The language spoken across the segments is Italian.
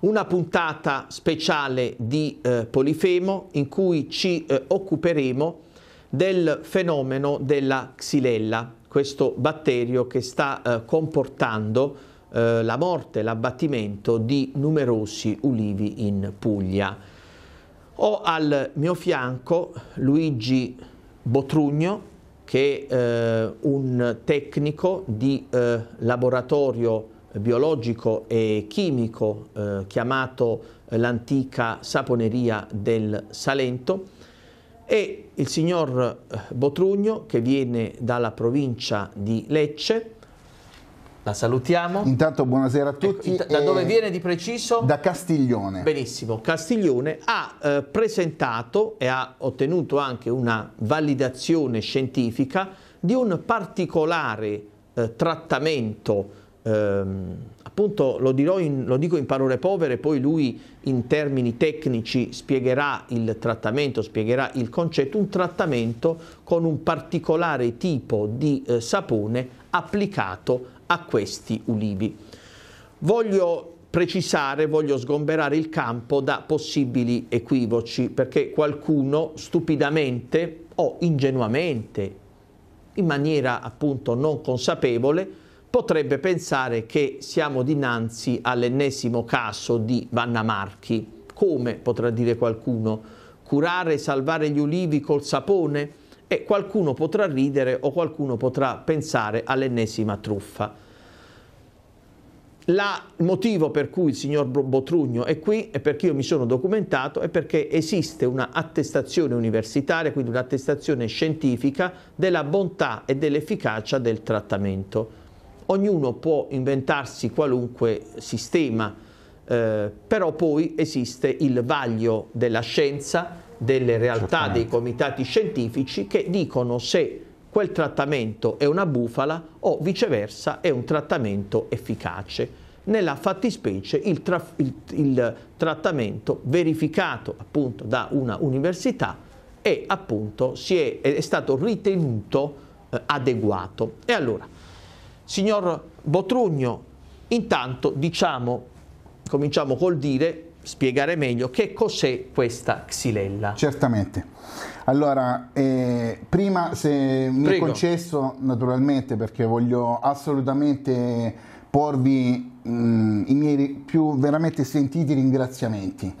una puntata speciale di eh, Polifemo in cui ci eh, occuperemo del fenomeno della xilella, questo batterio che sta eh, comportando eh, la morte, l'abbattimento di numerosi ulivi in Puglia. Ho al mio fianco Luigi Botrugno, che è eh, un tecnico di eh, laboratorio biologico e chimico eh, chiamato l'antica saponeria del Salento e il signor eh, Botrugno che viene dalla provincia di Lecce. La salutiamo. Intanto buonasera a ecco, tutti. Ecco, da dove viene di preciso? Da Castiglione. Benissimo, Castiglione ha eh, presentato e ha ottenuto anche una validazione scientifica di un particolare eh, trattamento ehm, appunto lo, in, lo dico in parole povere, poi lui in termini tecnici spiegherà il trattamento, spiegherà il concetto, un trattamento con un particolare tipo di eh, sapone applicato a questi ulivi. Voglio precisare, voglio sgomberare il campo da possibili equivoci, perché qualcuno stupidamente o ingenuamente, in maniera appunto non consapevole, potrebbe pensare che siamo dinanzi all'ennesimo caso di Vanna Marchi. Come, potrà dire qualcuno, curare e salvare gli ulivi col sapone? E qualcuno potrà ridere o qualcuno potrà pensare all'ennesima truffa. il motivo per cui il signor Botrugno è qui e perché io mi sono documentato è perché esiste una attestazione universitaria, quindi un'attestazione scientifica della bontà e dell'efficacia del trattamento ognuno può inventarsi qualunque sistema, eh, però poi esiste il vaglio della scienza, delle realtà dei comitati scientifici che dicono se quel trattamento è una bufala o viceversa è un trattamento efficace. Nella fattispecie il, tra il, il trattamento verificato appunto da una università è appunto è, è, stato ritenuto eh, adeguato. E allora, Signor Botrugno, intanto diciamo, cominciamo col dire spiegare meglio che cos'è questa xilella? Certamente. Allora, eh, prima se Prego. mi è concesso, naturalmente, perché voglio assolutamente porvi mh, mm, i miei più veramente sentiti ringraziamenti.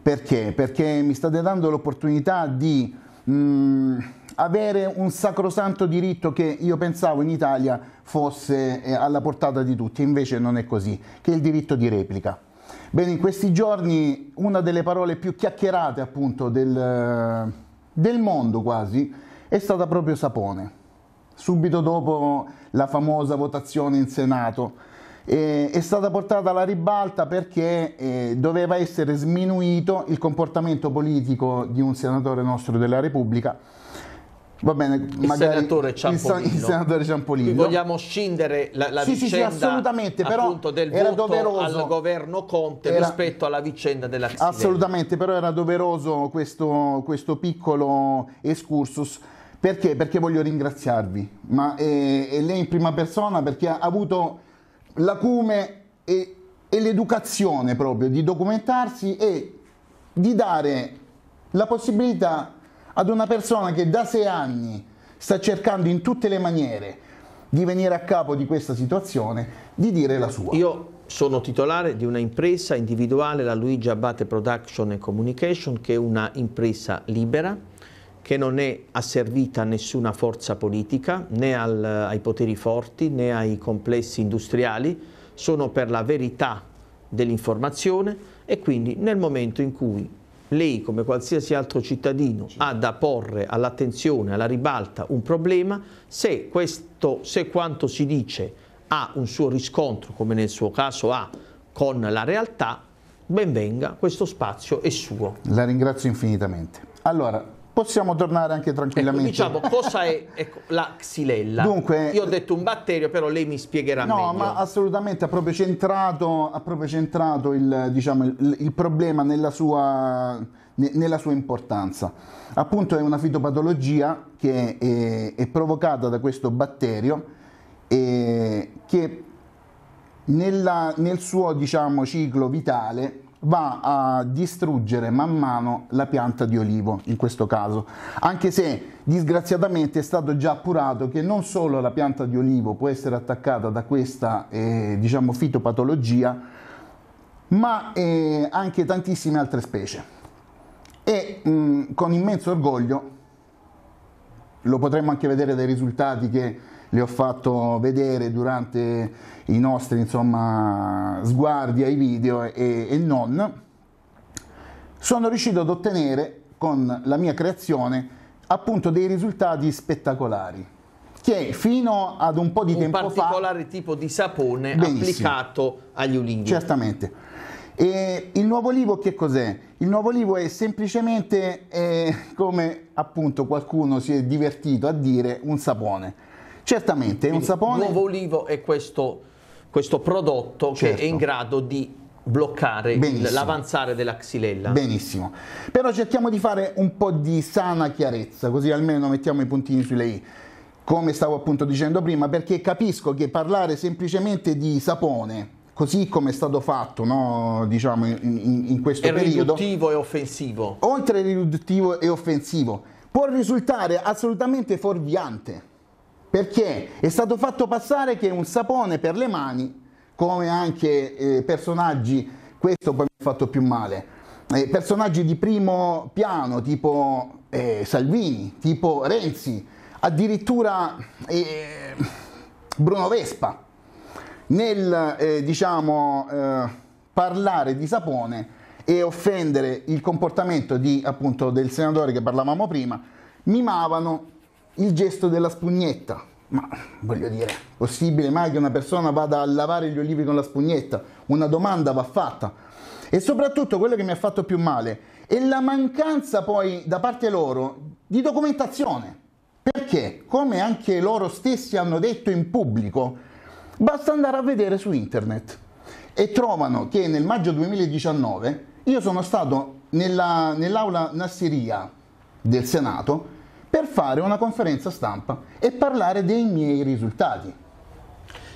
Perché? Perché mi state dando l'opportunità di mh, mm, avere un sacrosanto diritto che io pensavo in Italia fosse eh, alla portata di tutti, invece non è così, che è il diritto di replica. Bene, in questi giorni una delle parole più chiacchierate appunto del, eh, del mondo quasi è stata proprio Sapone, subito dopo la famosa votazione in Senato. Eh, è stata portata alla ribalta perché eh, doveva essere sminuito il comportamento politico di un senatore nostro della Repubblica Va bene, magari il senatore Ciampolino. Il, senatore Ciampolino. Vogliamo scindere la, la sì, vicenda sì, sì, assolutamente, però del era voto doveroso. al governo Conte era... rispetto alla vicenda della dell'accidente. Assolutamente, però era doveroso questo, questo piccolo excursus. Perché? Perché voglio ringraziarvi, ma è, eh, è lei in prima persona perché ha avuto l'acume e, e l'educazione proprio di documentarsi e di dare la possibilità ad una persona che da sei anni sta cercando in tutte le maniere di venire a capo di questa situazione, di dire la sua. Io sono titolare di una impresa individuale, la Luigi Abate Production and Communication, che è una impresa libera, che non è asservita a nessuna forza politica, né al, ai poteri forti, né ai complessi industriali, sono per la verità dell'informazione e quindi nel momento in cui lei come qualsiasi altro cittadino ha da porre all'attenzione, alla ribalta un problema, se, questo, se quanto si dice ha un suo riscontro, come nel suo caso ha, con la realtà, benvenga, questo spazio è suo. La ringrazio infinitamente. Allora, possiamo tornare anche tranquillamente. Ecco, diciamo, cosa è ecco, la xylella? Dunque, Io ho detto un batterio, però lei mi spiegherà no, meglio. No, ma assolutamente, ha proprio centrato, ha proprio centrato il, diciamo, il, il, problema nella sua, nella sua, importanza. Appunto è una fitopatologia che è, è provocata da questo batterio e che nella, nel suo diciamo, ciclo vitale va a distruggere man mano la pianta di olivo in questo caso anche se disgraziatamente è stato già appurato che non solo la pianta di olivo può essere attaccata da questa eh, diciamo fitopatologia ma eh, anche tantissime altre specie e mh, mm, con immenso orgoglio lo potremmo anche vedere dai risultati che le ho fatto vedere durante i nostri insomma, sguardi ai video e, e non, sono riuscito ad ottenere con la mia creazione appunto dei risultati spettacolari che fino ad un po' di un tempo fa... Un particolare tipo di sapone benissimo. applicato agli ulivi. Certamente. E il nuovo olivo che cos'è? Il nuovo olivo è semplicemente, eh, come appunto qualcuno si è divertito a dire, un sapone. Certamente, è un sapone... L'uovo olivo è questo, questo prodotto certo. che è in certo. grado di bloccare l'avanzare della xylella. Benissimo. Però cerchiamo di fare un po' di sana chiarezza, così almeno mettiamo i puntini sulle i. Come stavo appunto dicendo prima, perché capisco che parlare semplicemente di sapone, così come è stato fatto, no? diciamo, in, in questo è periodo... È riduttivo e offensivo. Oltre riduttivo e offensivo, può risultare assolutamente fuorviante perché è stato fatto passare che un sapone per le mani, come anche eh, personaggi, questo poi mi ha fatto più male, eh, personaggi di primo piano tipo eh, Salvini, tipo Renzi, addirittura eh, Bruno Vespa, nel eh, diciamo, eh, parlare di sapone e offendere il comportamento di, appunto, del senatore che parlavamo prima, mimavano il gesto della spugnetta. Ma voglio dire, possibile mai che una persona vada a lavare gli olivi con la spugnetta? Una domanda va fatta. E soprattutto quello che mi ha fatto più male è la mancanza poi da parte loro di documentazione. Perché, come anche loro stessi hanno detto in pubblico, basta andare a vedere su internet e trovano che nel maggio 2019 io sono stato nella, nell'aula Nasseria del Senato per fare una conferenza stampa e parlare dei miei risultati.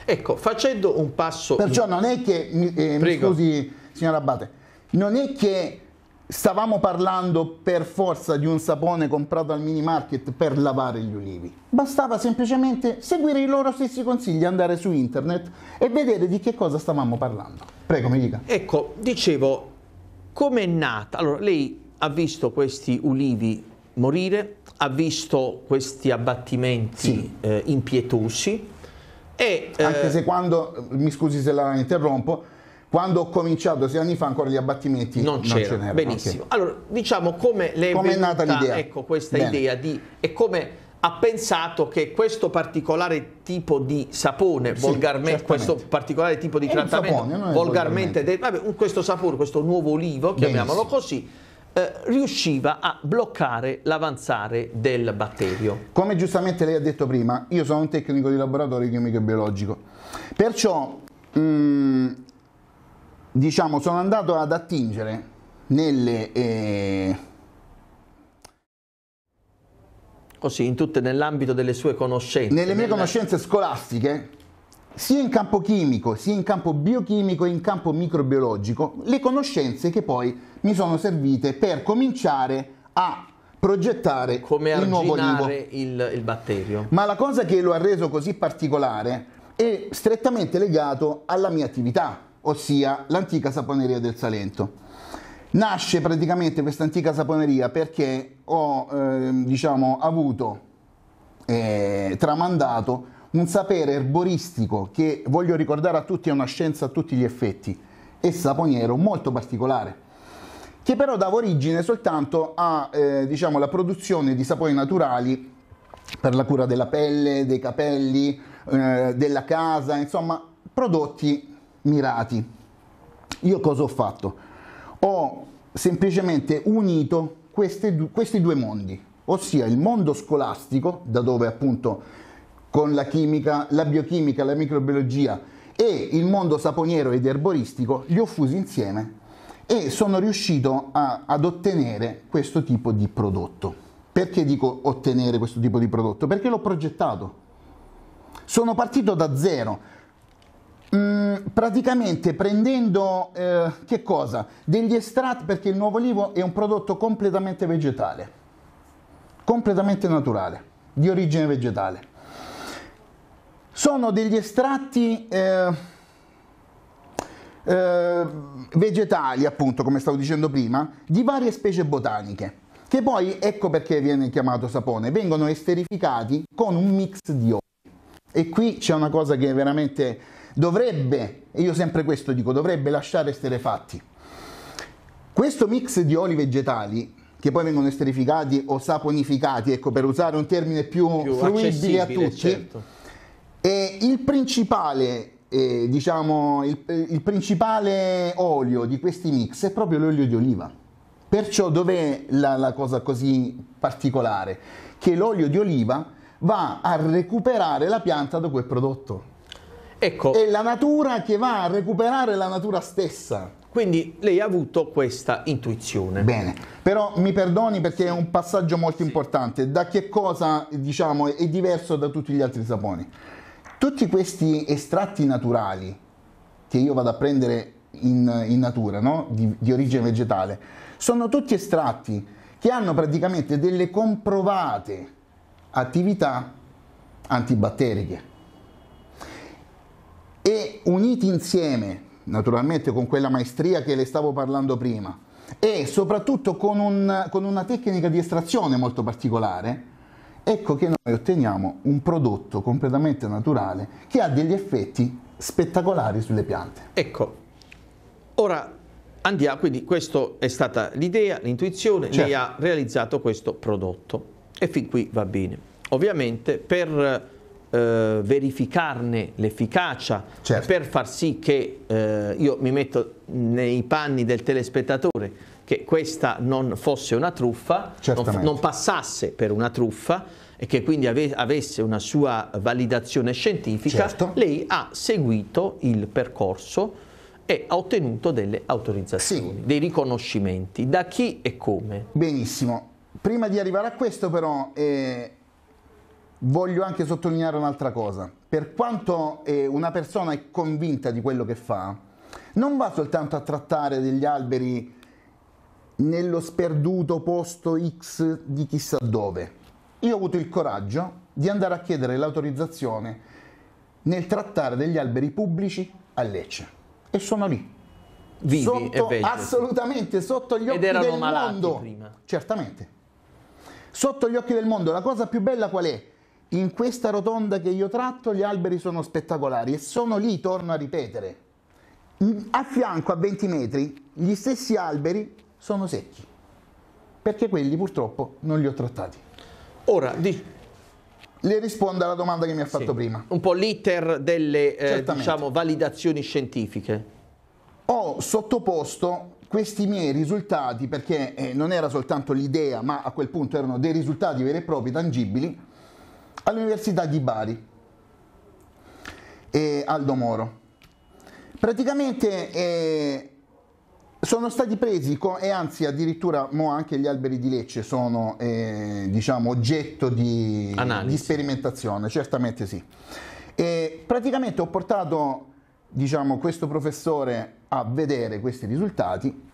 Ecco, facendo un passo... Perciò non è che, eh, mi scusi signor Abate, non è che stavamo parlando per forza di un sapone comprato al mini market per lavare gli ulivi. Bastava semplicemente seguire i loro stessi consigli, andare su internet e vedere di che cosa stavamo parlando. Prego, mi dica. Ecco, dicevo, com'è nata? Allora, lei ha visto questi ulivi morire, ha visto questi abbattimenti sì. eh, impietosi. E, eh, Anche eh, se quando, mi scusi se la interrompo, quando ho cominciato sei anni fa ancora gli abbattimenti non, c'era. non c'era. Benissimo. Okay. Allora, diciamo come le come è nata l'idea? Ecco, questa Bene. idea di... e come ha pensato che questo particolare tipo di sapone, sì, volgarmente, questo particolare tipo di è trattamento, sapone, volgarmente, volgarmente. De, vabbè, questo sapore, questo nuovo olivo, chiamiamolo Benissimo. così, eh, riusciva a bloccare l'avanzare del batterio. Come giustamente lei ha detto prima, io sono un tecnico di laboratorio chimico e biologico, perciò mh, mm, diciamo sono andato ad attingere nelle... Eh, così in tutte nell'ambito delle sue conoscenze. Nelle mie nella... conoscenze scolastiche sia in campo chimico, sia in campo biochimico e in campo microbiologico, le conoscenze che poi mi sono servite per cominciare a progettare Come il nuovo olivo. Il, il batterio. Ma la cosa che lo ha reso così particolare è strettamente legato alla mia attività, ossia l'antica saponeria del Salento. Nasce praticamente questa antica saponeria perché ho eh, diciamo, avuto eh, tramandato un sapere erboristico che voglio ricordare a tutti è una scienza a tutti gli effetti e saponiero molto particolare che però dava origine soltanto alla eh, diciamo, produzione di saponi naturali per la cura della pelle, dei capelli, eh, della casa, insomma prodotti mirati. Io cosa ho fatto? Ho semplicemente unito queste, questi due mondi, ossia il mondo scolastico, da dove appunto con la chimica, la biochimica, la microbiologia e il mondo saponiero ed erboristico, li ho fusi insieme e sono riuscito a, ad ottenere questo tipo di prodotto. Perché dico ottenere questo tipo di prodotto? Perché l'ho progettato. Sono partito da zero, Mm, praticamente prendendo eh, che cosa? Degli estratti, perché il nuovo olivo è un prodotto completamente vegetale, completamente naturale, di origine vegetale sono degli estratti eh, eh, vegetali, appunto, come stavo dicendo prima, di varie specie botaniche, che poi, ecco perché viene chiamato sapone, vengono esterificati con un mix di oli. E qui c'è una cosa che veramente dovrebbe, e io sempre questo dico, dovrebbe lasciare esterefatti. Questo mix di oli vegetali che poi vengono esterificati o saponificati, ecco per usare un termine più, più fruibile a tutti, certo e il principale, eh, diciamo, il, il principale olio di questi mix è proprio l'olio di oliva. Perciò dov'è la, la, cosa così particolare? Che l'olio di oliva va a recuperare la pianta da quel prodotto. Ecco. È la natura che va a recuperare la natura stessa. Quindi lei ha avuto questa intuizione. Bene, però mi perdoni perché è un passaggio molto sì. importante. Da che cosa, diciamo, è diverso da tutti gli altri saponi? Tutti questi estratti naturali che io vado a prendere in, in natura, no? di, di origine vegetale, sono tutti estratti che hanno praticamente delle comprovate attività antibatteriche e uniti insieme, naturalmente con quella maestria che le stavo parlando prima, e soprattutto con, un, con una tecnica di estrazione molto particolare, ecco che noi otteniamo un prodotto completamente naturale che ha degli effetti spettacolari sulle piante. Ecco, ora andiamo, quindi questa è stata l'idea, l'intuizione, certo. lei ha realizzato questo prodotto e fin qui va bene. Ovviamente per eh, verificarne l'efficacia, certo. per far sì che eh, io mi metto nei panni del telespettatore, che questa non fosse una truffa, non, non, passasse per una truffa e che quindi ave, avesse una sua validazione scientifica, certo. lei ha seguito il percorso e ha ottenuto delle autorizzazioni, sì. dei riconoscimenti. Da chi e come? Benissimo. Prima di arrivare a questo però eh, voglio anche sottolineare un'altra cosa. Per quanto eh, una persona è convinta di quello che fa, non va soltanto a trattare degli alberi nello sperduto posto X di chissà dove. Io ho avuto il coraggio di andare a chiedere l'autorizzazione nel trattare degli alberi pubblici a Lecce e sono lì. Vivi sotto, e assolutamente sotto gli occhi Ed erano del mondo. Prima. Certamente. Sotto gli occhi del mondo, la cosa più bella qual è? In questa rotonda che io tratto gli alberi sono spettacolari e sono lì, torno a ripetere. A fianco a 20 metri, gli stessi alberi sono secchi, perché quelli purtroppo non li ho trattati. Ora, di... Le rispondo alla domanda che mi ha fatto sì. prima. Un po' l'iter delle eh, diciamo, validazioni scientifiche. Ho sottoposto questi miei risultati, perché eh, non era soltanto l'idea, ma a quel punto erano dei risultati veri e propri, tangibili, all'Università di Bari e Aldo Moro. Praticamente eh, sono stati presi con, e anzi addirittura mo anche gli alberi di Lecce sono eh, diciamo, oggetto di, di, sperimentazione, certamente sì. E praticamente ho portato diciamo, questo professore a vedere questi risultati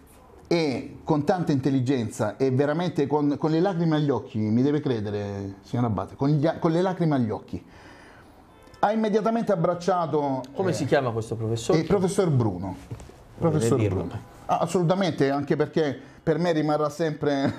e con tanta intelligenza e veramente con, con le lacrime agli occhi, mi deve credere signor Abate con, gli, con le lacrime agli occhi, ha immediatamente abbracciato... Come eh, si chiama questo professore? Il professor Bruno. Professor Bruno assolutamente, anche perché per me rimarrà sempre...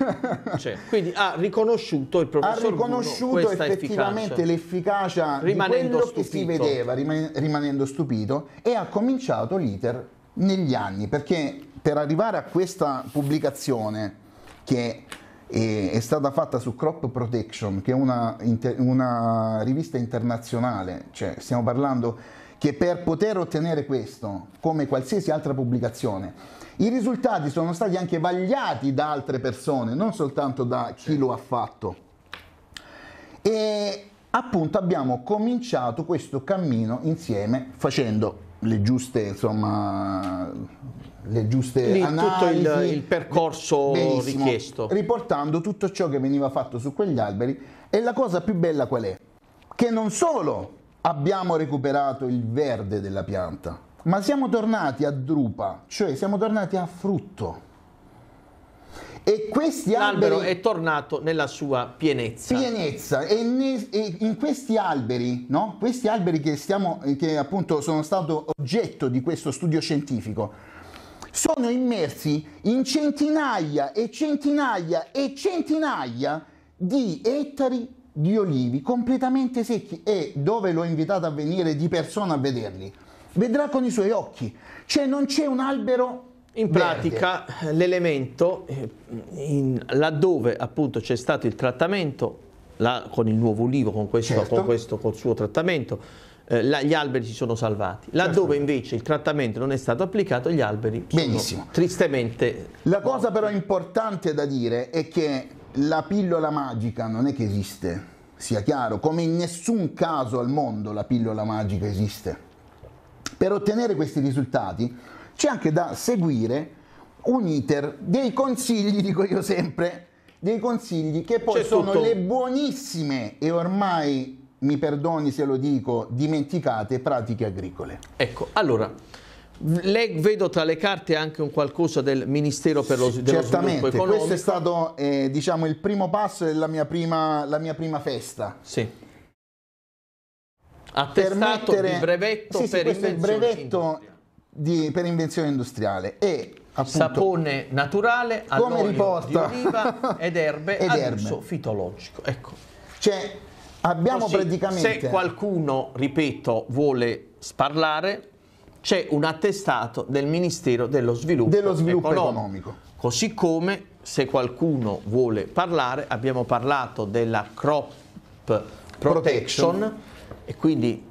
cioè, quindi ha riconosciuto il professor Ha riconosciuto effettivamente l'efficacia di quello stupito. che si vedeva, rimanendo stupito, e ha cominciato l'iter negli anni, perché per arrivare a questa pubblicazione che è, stata fatta su Crop Protection, che è una, una rivista internazionale, cioè stiamo parlando che per poter ottenere questo, come qualsiasi altra pubblicazione, i risultati sono stati anche vagliati da altre persone, non soltanto da chi lo ha fatto. E appunto abbiamo cominciato questo cammino insieme facendo le giuste, insomma, le giuste Lì, analisi, tutto il, il percorso richiesto. Riportando tutto ciò che veniva fatto su quegli alberi e la cosa più bella qual è? Che non solo abbiamo recuperato il verde della pianta, ma siamo tornati a drupa, cioè siamo tornati a frutto. E questi L'albero alberi... è tornato nella sua pienezza. Pienezza. E, ne... e in questi alberi, no? questi alberi che, stiamo, che appunto sono stato oggetto di questo studio scientifico, sono immersi in centinaia e centinaia e centinaia di ettari di olivi completamente secchi e dove l'ho invitato a venire di persona a vederli, vedrà con i suoi occhi, cioè non c'è un albero in pratica l'elemento eh, laddove appunto c'è stato il trattamento la, con il nuovo olivo, con questo, certo. con questo col suo trattamento, eh, la, gli alberi si sono salvati. Certo. Laddove certo. invece il trattamento non è stato applicato, gli alberi Benissimo. sono tristemente. La cosa però importante da dire è che la pillola magica non è che esiste, sia chiaro, come in nessun caso al mondo la pillola magica esiste. Per ottenere questi risultati c'è anche da seguire un iter dei consigli, dico io sempre, dei consigli che poi sono tutto. le buonissime e ormai, mi perdoni se lo dico, dimenticate pratiche agricole. Ecco, allora le, vedo tra le carte anche un qualcosa del Ministero per lo Sviluppo Certamente, Economico. questo è stato eh, diciamo, il primo passo della mia prima, mia prima festa. Sì. Attestato per di brevetto sì, sì, per invenzione brevetto di, per invenzione industriale e appunto, sapone naturale all'olio riporta... di oliva ed erbe ed ad erbe. uso fitologico. Ecco. Cioè, abbiamo Così, praticamente... Se qualcuno, ripeto, vuole sparlare c'è un attestato del Ministero dello Sviluppo, dello sviluppo economico. economico. Così come se qualcuno vuole parlare, abbiamo parlato della crop protection, protection. e quindi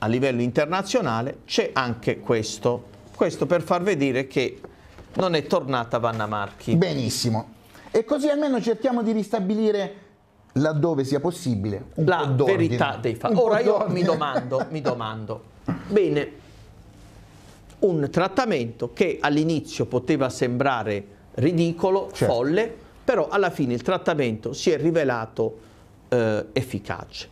a livello internazionale c'è anche questo. Questo per far vedere che non è tornata Vanna Marchi. Benissimo. E così almeno cerchiamo di ristabilire laddove sia possibile la verità dei fatti. Ora io mi domando, mi domando. Bene, un trattamento che all'inizio poteva sembrare ridicolo, certo. folle, però alla fine il trattamento si è rivelato eh, efficace.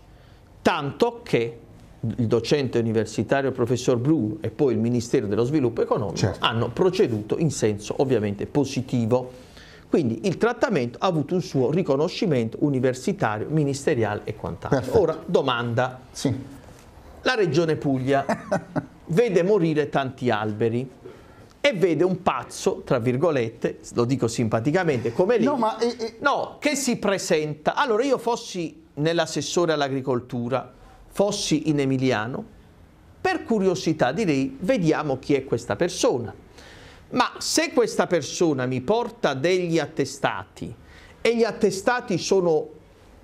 Tanto che il docente universitario professor Bruno e poi il Ministero dello Sviluppo Economico certo. hanno proceduto in senso ovviamente positivo. Quindi il trattamento ha avuto un suo riconoscimento universitario, ministeriale e quant'altro. Ora, domanda. Sì. La Regione Puglia vede morire tanti alberi e vede un pazzo, tra virgolette, lo dico simpaticamente, come lì, no, ma, eh, eh. no che si presenta. Allora io fossi nell'assessore all'agricoltura, fossi in Emiliano, per curiosità direi vediamo chi è questa persona. Ma se questa persona mi porta degli attestati e gli attestati sono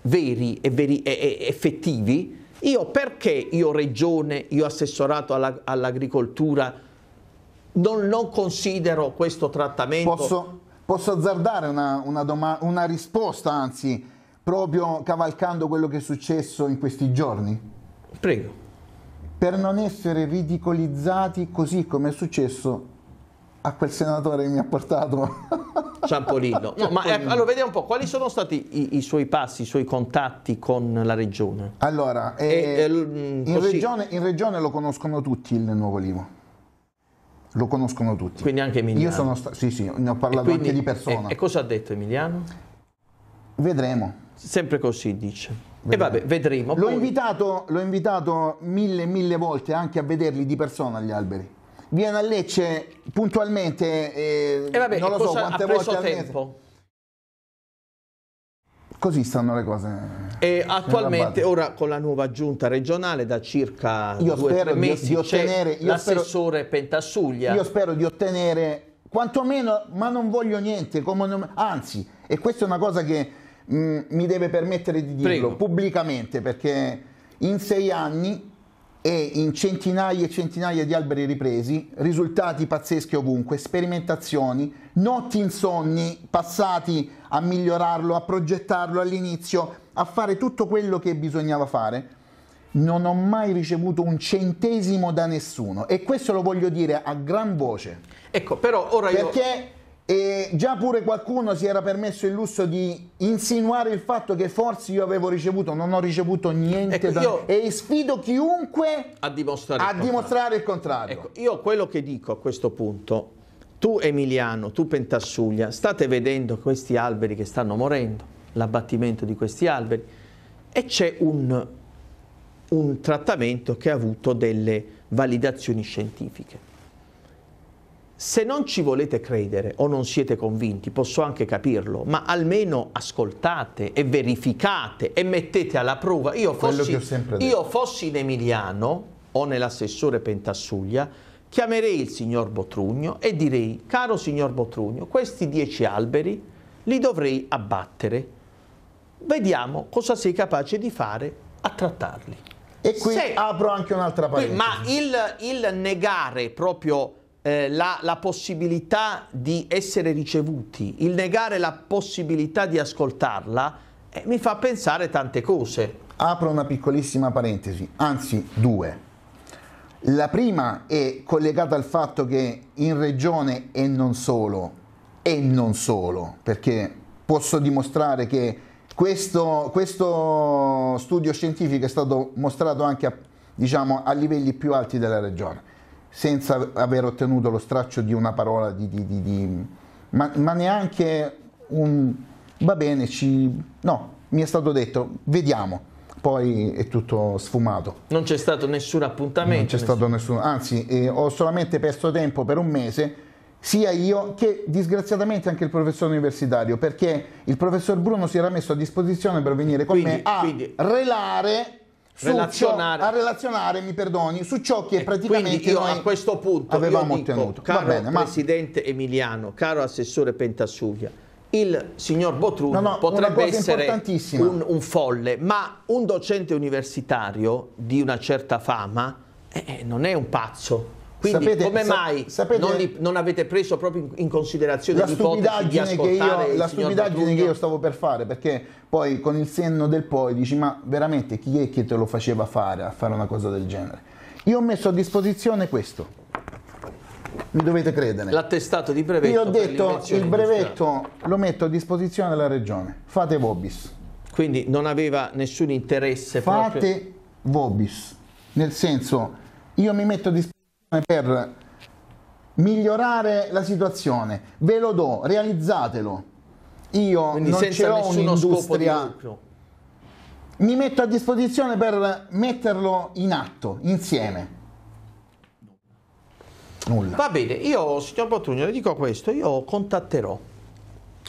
veri e, veri, e, e effettivi, io perché io regione, io assessorato alla, all'agricoltura, non, non, considero questo trattamento? Posso, posso azzardare una, una, doma- una risposta, anzi, proprio cavalcando quello che è successo in questi giorni? Prego. Per non essere ridicolizzati così come è successo a quel senatore che mi ha portato. Ciampolillo. No, ma eh, allora vediamo un po', quali sono stati i, i, suoi passi, i suoi contatti con la regione? Allora, eh, e, mm, in, regione, in, regione, lo conoscono tutti il Nuovo Livo. Lo conoscono tutti. Quindi anche Emiliano. Io sono stato, sì, sì, ne ho parlato quindi, anche di persona. E, e cosa ha detto Emiliano? Vedremo. Sempre così dice. E vabbè, vedremo. L'ho, poi... invitato, l'ho invitato mille, mille volte anche a vederli di persona gli alberi viene a Lecce puntualmente eh, e vabbè, non lo so quante volte al tempo. Così stanno le cose. E attualmente, ora con la nuova giunta regionale, da circa io due spero tre mesi, di, di ottenere, l'assessore spero, Pentassuglia. Io spero di ottenere, quantomeno, ma non voglio niente, non, anzi, e questa è una cosa che mh, mm, mi deve permettere di dirlo Prego. pubblicamente, perché in sei anni e in centinaia e centinaia di alberi ripresi, risultati pazzeschi ovunque, sperimentazioni, notti insonni passati a migliorarlo, a progettarlo all'inizio, a fare tutto quello che bisognava fare. Non ho mai ricevuto un centesimo da nessuno e questo lo voglio dire a gran voce. Ecco, però ora perché io e già pure qualcuno si era permesso il lusso di insinuare il fatto che forse io avevo ricevuto, non ho ricevuto niente ecco, da... e sfido chiunque a dimostrare, a il, dimostrare contrario. il contrario. Ecco, io quello che dico a questo punto, tu Emiliano, tu Pentassuglia, state vedendo questi alberi che stanno morendo, l'abbattimento di questi alberi e c'è un, un trattamento che ha avuto delle validazioni scientifiche. Se non ci volete credere o non siete convinti, posso anche capirlo, ma almeno ascoltate e verificate e mettete alla prova. Io fossi, io fossi in Emiliano o nell'assessore Pentassuglia, chiamerei il signor Botrugno e direi, caro signor Botrugno, questi dieci alberi li dovrei abbattere. Vediamo cosa sei capace di fare a trattarli. E qui Se, apro anche un'altra parentesi. ma il, il negare proprio eh, la, la, possibilità di essere ricevuti, il negare la possibilità di ascoltarla, eh, mi fa pensare tante cose. Apro una piccolissima parentesi, anzi due. La prima è collegata al fatto che in regione e non solo, e non solo, perché posso dimostrare che questo, questo studio scientifico è stato mostrato anche a, diciamo, a livelli più alti della regione senza aver ottenuto lo straccio di una parola di... di, di, di ma, ma neanche un... va bene, ci... no, mi è stato detto, vediamo poi è tutto sfumato. Non c'è stato nessun appuntamento? Non c'è nessun... stato nessuno, anzi eh, ho solamente perso tempo per un mese, sia io che disgraziatamente anche il professore universitario, perché il professor Bruno si era messo a disposizione per venire con quindi, me a quindi... relare relazionare. Ciò, a relazionare, mi perdoni, su ciò che eh, praticamente io, a questo punto avevamo dico, ottenuto. Caro bene, Presidente ma... Emiliano, caro Assessore Pentasuglia, il signor Botrullo no, no, potrebbe essere un, un, folle, ma un docente universitario di una certa fama eh, non è un pazzo. Quindi sapete, come mai sapete, non, li, non, avete preso proprio in considerazione la stupidaggine, che io, la stupidaggine che io, stavo per fare, perché poi con il senno del poi dici ma veramente chi è che te lo faceva fare a fare una cosa del genere? Io ho messo a disposizione questo. Mi dovete credere. L'attestato di brevetto. Io ho detto il brevetto lo metto a disposizione della regione. Fate Vobis. Quindi non aveva nessun interesse. Fate proprio. Vobis. Nel senso, io mi metto a disposizione per migliorare la situazione. Ve lo do, realizzatelo. Io Quindi non ce l'ho un'industria. Mi metto a disposizione per metterlo in atto insieme. Nulla. Va bene, io signor Bottugno le dico questo, io contatterò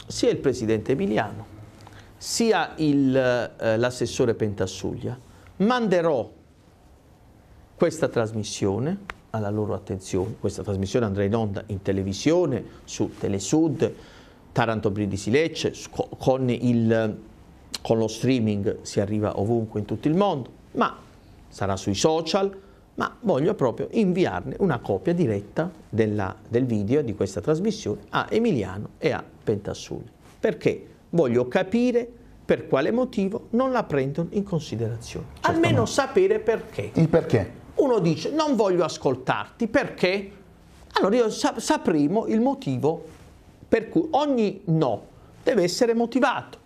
sia il presidente Emiliano sia eh, l'assessore Pentassuglia. Manderò questa trasmissione alla loro attenzione. Questa trasmissione andrà in onda in televisione, su Telesud, Taranto Brindisi Lecce, con, il, con lo streaming si arriva ovunque in tutto il mondo, ma sarà sui social, ma voglio proprio inviarne una copia diretta della, del video di questa trasmissione a Emiliano e a Pentassulli, perché voglio capire per quale motivo non la prendono in considerazione, Certamente. almeno sapere perché. Il perché uno dice non voglio ascoltarti perché allora io sapremo il motivo per cui ogni no deve essere motivato.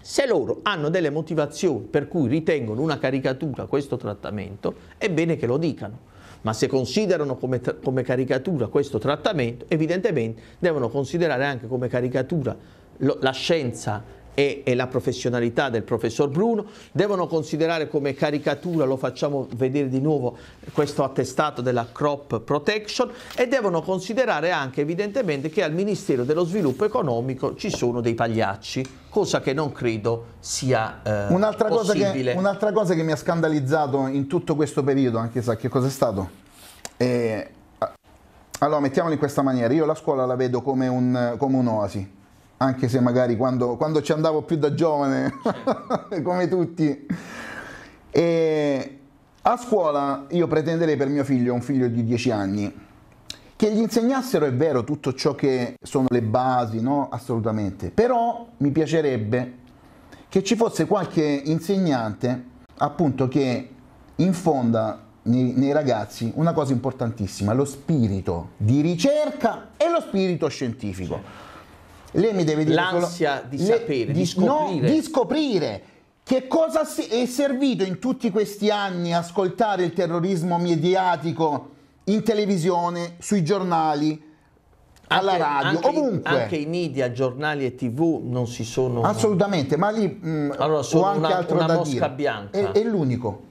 Se loro hanno delle motivazioni per cui ritengono una caricatura questo trattamento, è bene che lo dicano. Ma se considerano come, come caricatura questo trattamento, evidentemente devono considerare anche come caricatura lo, la scienza e, e, la professionalità del professor Bruno, devono considerare come caricatura, lo facciamo vedere di nuovo, questo attestato della crop protection e devono considerare anche evidentemente che al Ministero dello Sviluppo Economico ci sono dei pagliacci, cosa che non credo sia eh, un'altra cosa che, un'altra cosa che mi ha scandalizzato in tutto questo periodo, anche sa che cosa è stato? Eh, allora, mettiamolo in questa maniera, io la scuola la vedo come un'oasi. Un anche se magari quando, quando ci andavo più da giovane, come tutti. E a scuola io pretenderei per mio figlio, un figlio di 10 anni, che gli insegnassero, è vero, tutto ciò che sono le basi, no? Assolutamente. Però mi piacerebbe che ci fosse qualche insegnante, appunto, che infonda nei, nei, ragazzi una cosa importantissima, lo spirito di ricerca e lo spirito scientifico. Lei mi deve dire l'ansia solo, di le, sapere, di, scoprire. No, di scoprire. Che cosa è servito in tutti questi anni ascoltare il terrorismo mediatico in televisione, sui giornali, alla anche, radio, anche, ovunque. Anche i media, giornali e tv non si sono... Assolutamente, ma lì mh, mm, allora, ho anche una, altro una da dire. bianca. È, è l'unico,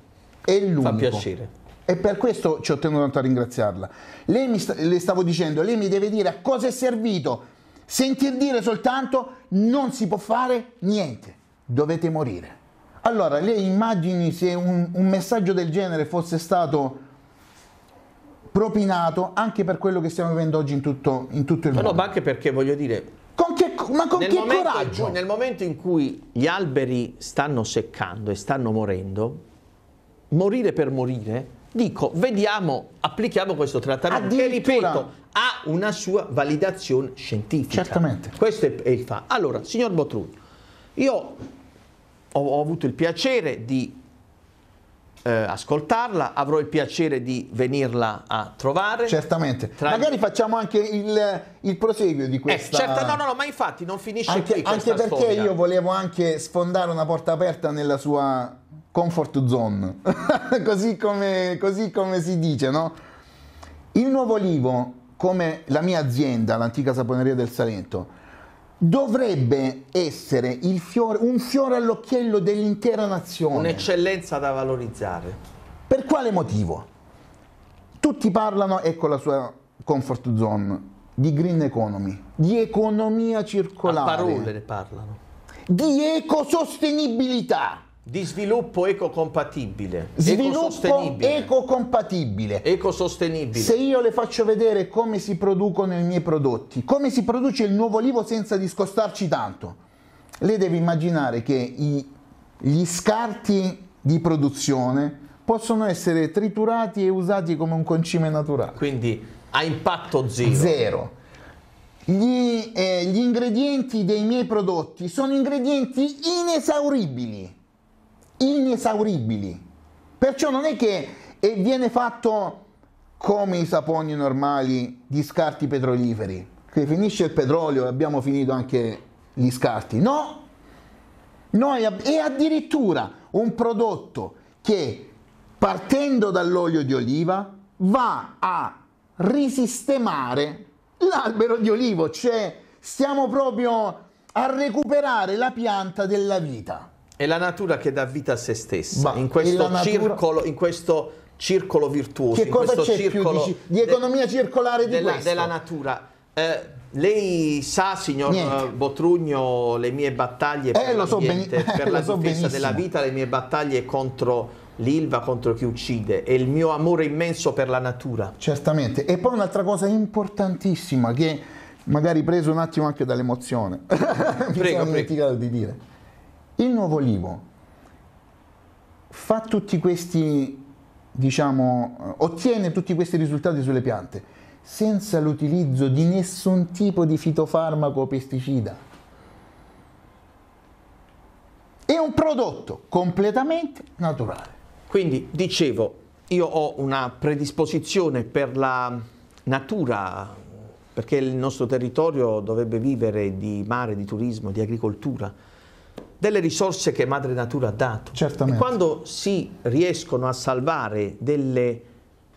è l'unico. Fa piacere. E per questo ci ho tenuto tanto a ringraziarla. Lei mi sta, le stavo dicendo, lei mi deve dire a cosa è servito Sentir dire soltanto non si può fare niente, dovete morire. Allora, lei immagini se un, un messaggio del genere fosse stato propinato anche per quello che stiamo vivendo oggi in tutto, in tutto il ma mondo. No, ma anche perché voglio dire... Con che, ma con che coraggio? Cui, nel momento in cui gli alberi stanno seccando e stanno morendo, morire per morire dico vediamo, applichiamo questo trattamento che ripeto ha una sua validazione scientifica. Certamente. Questo è, il fa. Allora, signor Botrugno, io ho, ho, avuto il piacere di eh, ascoltarla, avrò il piacere di venirla a trovare. Certamente. Tra... Magari facciamo anche il, il proseguio di eh, questa. Eh, certo, no, no, no, ma infatti non finisce anche, qui. Anche perché storia. io volevo anche sfondare una porta aperta nella sua comfort zone, così, come, così, come, si dice, no? Il Nuovo Olivo, come la mia azienda, l'antica saponeria del Salento, dovrebbe essere fiore, un fiore all'occhiello dell'intera nazione. Un'eccellenza da valorizzare. Per quale motivo? Tutti parlano, ecco la sua comfort zone, di green economy, di economia circolare. A parole ne parlano. Di ecosostenibilità di sviluppo ecocompatibile. Sviluppo ecocompatibile. Ecosostenibile. Se io le faccio vedere come si producono i miei prodotti, come si produce il nuovo olivo senza discostarci tanto, lei deve immaginare che i, gli scarti di produzione possono essere triturati e usati come un concime naturale. Quindi a impatto zero. Zero. Gli, eh, gli ingredienti dei miei prodotti sono ingredienti inesauribili inesauribili. Perciò non è che viene fatto come i saponi normali di scarti petroliferi, che finisce il petrolio e abbiamo finito anche gli scarti. No, noi è addirittura un prodotto che partendo dall'olio di oliva va a risistemare l'albero di olivo, cioè stiamo proprio a recuperare la pianta della vita. È la natura che dà vita a se stessa, Ma in questo circolo, in questo circolo virtuoso, che cosa c'è circolo di, di economia de, circolare di della, della natura. Eh, lei sa, signor Niente. Eh, Botrugno, le mie battaglie eh, per, eh, lo so per la so difesa benissimo. della vita, le mie battaglie contro l'Ilva, contro chi uccide e il mio amore immenso per la natura. Certamente. E poi un'altra cosa importantissima che magari preso un attimo anche dall'emozione, mi prego, sono prego. dimenticato di dire il nuovo olivo fa tutti questi, diciamo, eh, ottiene tutti questi risultati sulle piante senza l'utilizzo di nessun tipo di fitofarmaco o pesticida. È un prodotto completamente naturale. Quindi dicevo, io ho una predisposizione per la natura, perché il nostro territorio dovrebbe vivere di mare, di turismo, di agricoltura delle risorse che Madre Natura ha dato. Certamente. E quando si riescono a salvare delle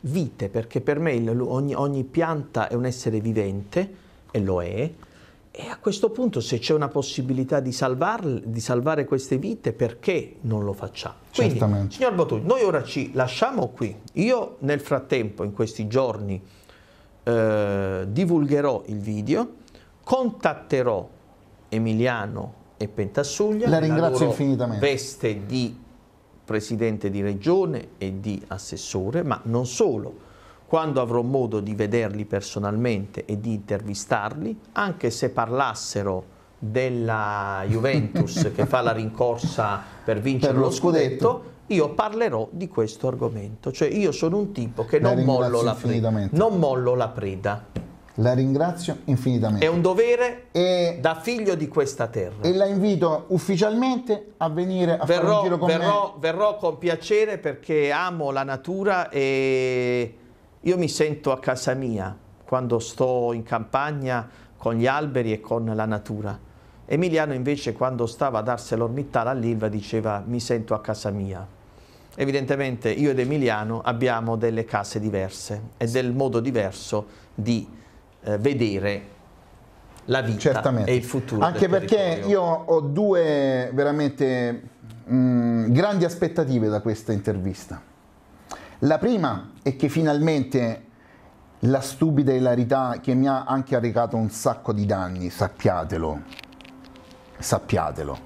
vite, perché per me il, ogni, ogni, pianta è un essere vivente, e lo è, e a questo punto se c'è una possibilità di, salvarle, di salvare queste vite, perché non lo facciamo? Quindi, Certamente. signor Botugno, noi ora ci lasciamo qui. Io nel frattempo, in questi giorni, eh, divulgherò il video, contatterò Emiliano e Pentassuglia. La ringrazio infinitamente. Veste di presidente di regione e di assessore, ma non solo. Quando avrò modo di vederli personalmente e di intervistarli, anche se parlassero della Juventus che fa la rincorsa per vincere per lo, lo scudetto, scudetto io parlerò di questo argomento. Cioè io sono un tipo che non mollo, non mollo la preda. La ringrazio infinitamente. È un dovere e, da figlio di questa terra. E la invito ufficialmente a venire a verrò, fare un giro con verrò, me. Verrò con piacere perché amo la natura e io mi sento a casa mia quando sto in campagna con gli alberi e con la natura. Emiliano invece quando stava ad ArcelorMittal all'Ilva diceva mi sento a casa mia. Evidentemente io ed Emiliano abbiamo delle case diverse e del modo diverso di eh, vedere la vita Certamente. e il futuro. Anche perché territorio. io ho due veramente mh, mm, grandi aspettative da questa intervista. La prima è che finalmente la stupida ilarità che mi ha anche arrecato un sacco di danni, sappiatelo, sappiatelo.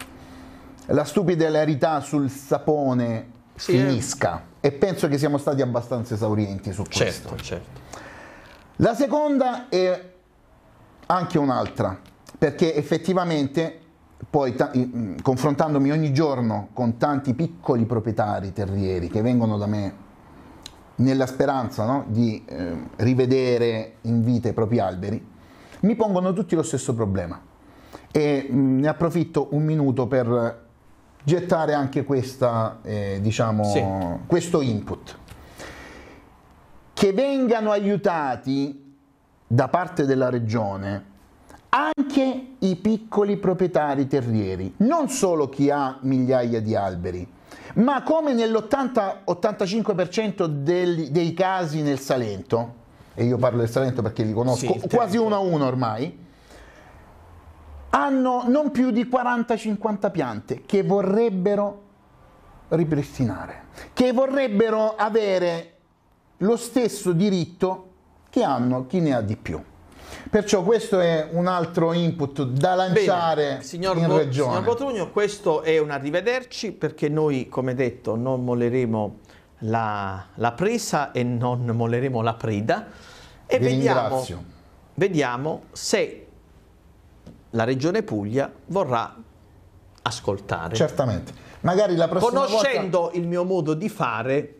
La stupida ilarità sul sapone sì, eh. finisca eh. e penso che siamo stati abbastanza esaurienti su certo, questo. Certo, certo. La seconda è anche un'altra, perché effettivamente poi mm, confrontandomi ogni giorno con tanti piccoli proprietari terrieri che vengono da me nella speranza no, di eh, rivedere in vita i propri alberi, mi pongono tutti lo stesso problema. E mh, mm, ne approfitto un minuto per gettare anche questa, eh, diciamo, sì. questo input che vengano aiutati da parte della regione anche i piccoli proprietari terrieri, non solo chi ha migliaia di alberi, ma come nell'80-85% dei casi nel Salento, e io parlo del Salento perché li conosco sì, quasi uno a uno ormai, hanno non più di 40-50 piante che vorrebbero ripristinare, che vorrebbero avere lo stesso diritto che hanno chi ne ha di più. Perciò questo è un altro input da lanciare Bene, signor in Bo- regione. Signor Botugno, questo è un arrivederci perché noi, come detto, non molleremo la, la presa e non molleremo la preda. E Vi vediamo, vediamo se la regione Puglia vorrà ascoltare. Certamente. Magari la prossima Conoscendo volta... il mio modo di fare,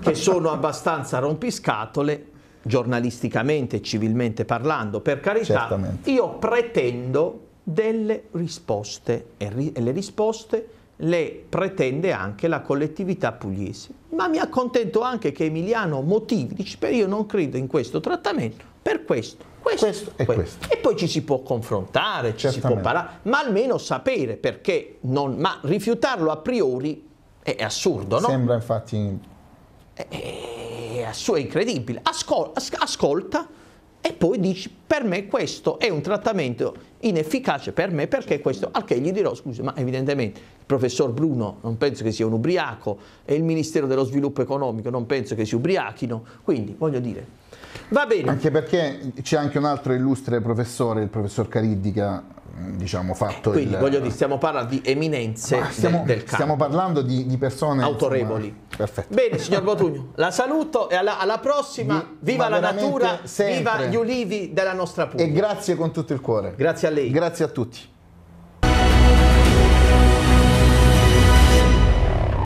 che sono abbastanza rompiscatole giornalisticamente e civilmente parlando, per carità, Certamente. io pretendo delle risposte e, ri- e, le risposte le pretende anche la collettività pugliese. Ma mi accontento anche che Emiliano motivi, dice, per io non credo in questo trattamento, per questo, questo, questo, e, questo. e poi ci si può confrontare, ci Certamente. si può parlare, ma almeno sapere perché non, ma rifiutarlo a priori è, è assurdo, no? Sembra infatti... È, è, è incredibile. Ascol, ascolta e poi dici per me questo è un trattamento inefficace per me perché questo al che gli dirò scusi ma evidentemente il professor Bruno non penso che sia un ubriaco e il ministero dello sviluppo economico non penso che si ubriachino quindi voglio dire va bene anche perché c'è anche un altro illustre professore il professor Cariddica, diciamo, fatto Quindi il... voglio dire, stiamo parlando di eminenze stiamo, del, del campo. Stiamo parlando di, di persone... Autorevoli. Insomma, perfetto. Bene, signor Botugno, la saluto e alla, alla prossima. viva la natura, sempre. viva gli ulivi della nostra Puglia. E grazie con tutto il cuore. Grazie a lei. Grazie a tutti.